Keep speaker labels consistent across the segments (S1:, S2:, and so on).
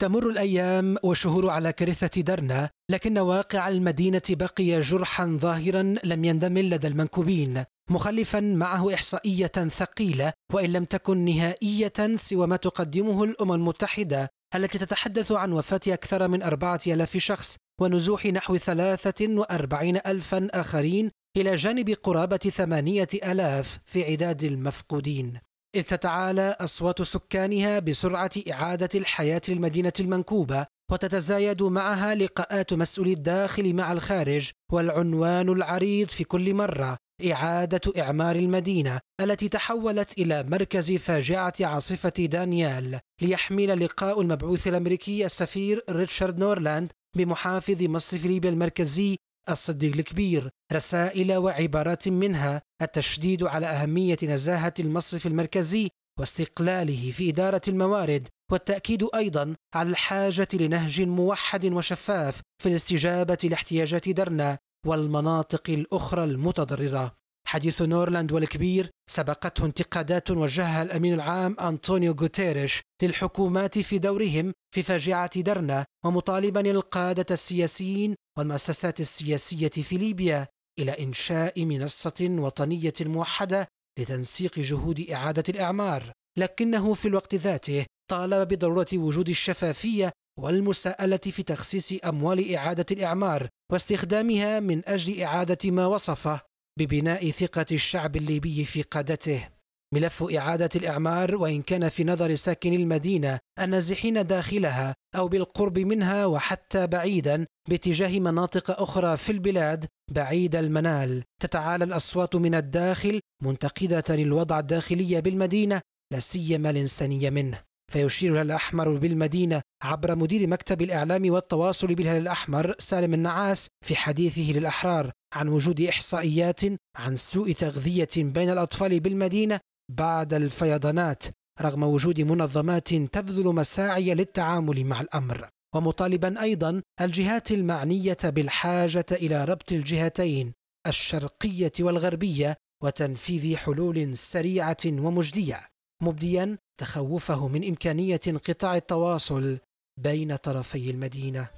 S1: تمر الأيام والشهور على كارثة درنا لكن واقع المدينة بقي جرحا ظاهرا لم يندمل لدى المنكوبين مخلفا معه إحصائية ثقيلة وإن لم تكن نهائية سوى ما تقدمه الأمم المتحدة التي تتحدث عن وفاة أكثر من أربعة آلاف شخص ونزوح نحو ثلاثة وأربعين ألفا آخرين إلى جانب قرابة ثمانية آلاف في عداد المفقودين إذ تتعالى أصوات سكانها بسرعة إعادة الحياة للمدينة المنكوبة وتتزايد معها لقاءات مسؤولي الداخل مع الخارج والعنوان العريض في كل مرة إعادة إعمار المدينة التي تحولت إلى مركز فاجعة عاصفة دانيال ليحمل لقاء المبعوث الأمريكي السفير ريتشارد نورلاند بمحافظ مصرف ليبيا المركزي الصديق الكبير رسائل وعبارات منها التشديد على أهمية نزاهة المصرف المركزي واستقلاله في إدارة الموارد والتأكيد أيضا على الحاجة لنهج موحد وشفاف في الاستجابة لاحتياجات درنا والمناطق الأخرى المتضررة حديث نورلاند والكبير سبقته انتقادات وجهها الأمين العام أنطونيو غوتيريش للحكومات في دورهم في فاجعة درنا ومطالبا القادة السياسيين والمؤسسات السياسية في ليبيا إلى إنشاء منصة وطنية موحدة لتنسيق جهود إعادة الإعمار لكنه في الوقت ذاته طالب بضرورة وجود الشفافية والمساءلة في تخصيص أموال إعادة الإعمار واستخدامها من أجل إعادة ما وصفه ببناء ثقة الشعب الليبي في قادته ملف إعادة الإعمار وإن كان في نظر ساكني المدينة النازحين داخلها أو بالقرب منها وحتى بعيدا باتجاه مناطق أخرى في البلاد بعيد المنال تتعالى الأصوات من الداخل منتقدة الوضع الداخلي بالمدينة لا سيما الإنسانية منه فيشير الأحمر بالمدينة عبر مدير مكتب الإعلام والتواصل بالهلال الأحمر سالم النعاس في حديثه للأحرار عن وجود إحصائيات عن سوء تغذية بين الأطفال بالمدينة بعد الفيضانات رغم وجود منظمات تبذل مساعي للتعامل مع الامر ومطالبا ايضا الجهات المعنيه بالحاجه الى ربط الجهتين الشرقيه والغربيه وتنفيذ حلول سريعه ومجديه مبديا تخوفه من امكانيه انقطاع التواصل بين طرفي المدينه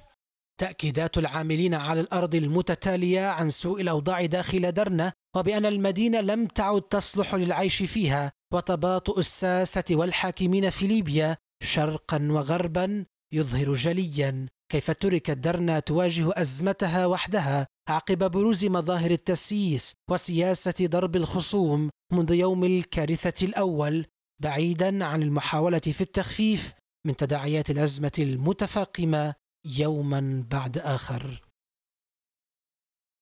S1: تأكيدات العاملين على الأرض المتتالية عن سوء الأوضاع داخل درنة وبأن المدينة لم تعد تصلح للعيش فيها وتباطؤ الساسة والحاكمين في ليبيا شرقا وغربا يظهر جليا كيف تركت درنا تواجه أزمتها وحدها عقب بروز مظاهر التسييس وسياسة ضرب الخصوم منذ يوم الكارثة الأول بعيدا عن المحاولة في التخفيف من تداعيات الأزمة المتفاقمة يوما بعد اخر